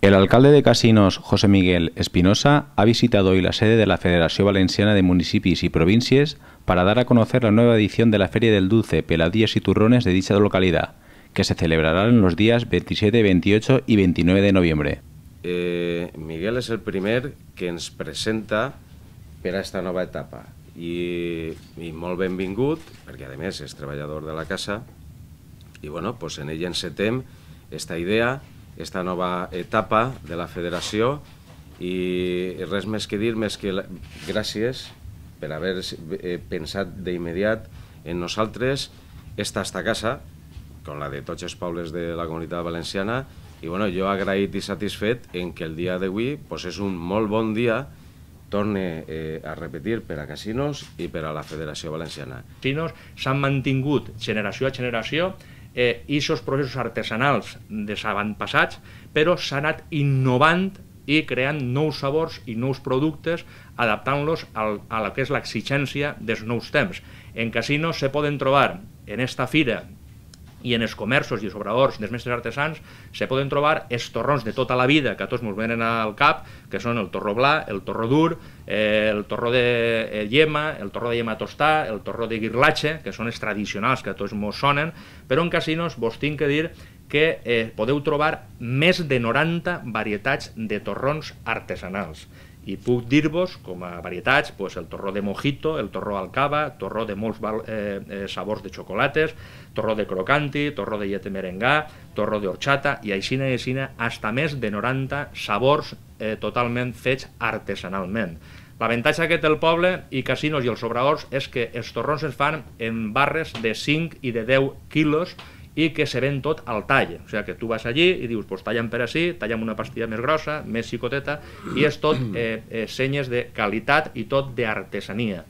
El alcalde de Casinos, José Miguel Espinosa, ha visitado hoy la sede de la Federación Valenciana de Municipios y Provincias para dar a conocer la nueva edición de la Feria del Dulce, Peladillas y Turrones de dicha localidad, que se celebrará en los días 27, 28 y 29 de noviembre. Eh, Miguel es el primer que nos presenta para esta nueva etapa Y, y muy benvingut, porque además es trabajador de la casa, y bueno, pues en ella en Setem esta idea esta nova etapa de la federació i res més que dir, més que gràcies per haver eh, pensat d'immediat en nosaltres, esta esta casa, com la de tots els pobles de la comunitat valenciana, i bueno, jo agraït i satisfet en que el dia d'avui pues, és un molt bon dia torne eh, a repetir per a Casinos i per a la Federació Valenciana. Casinos s'han mantingut generació a generació eh, aquests processos artesanals de avantpassats, però s'ha anat innovant i creant nous sabors i nous productes adaptant-los a la que és l'exigència dels nous temps. En casinos se poden trobar en esta fira i en els comerços i els obradors dels mestres artesans se poden trobar els torrons de tota la vida que a tots ens venen al cap, que són el torró blà, el torró dur, eh, el torró de llema, eh, el torró de llema tostà, el torró de guirlatge, que són els tradicionals que a tots ens sonen, però en casinos vos tinc que dir que eh, podeu trobar més de 90 varietats de torrons artesanals i puc dir-vos, com a varietats, pues, el torró de mojito, el torró al cava, torró de molts eh, eh, sabors de xocolates, torró de crocanti, torró de llet merengà, torró d'orxata, i aixina i aixina, hasta més de 90 sabors eh, totalment fets artesanalment. L'avantatge que té el poble i casinos i els sobrehorts és que els torrons es fan en barres de 5 i de 10 quilos, i que se ven tot al tall. O sigui, que tu vas allí i dius, pues, tallem per així, tallem una pastilla més grossa, més xicoteta, i és tot eh, eh, senyes de qualitat i tot d'artesania.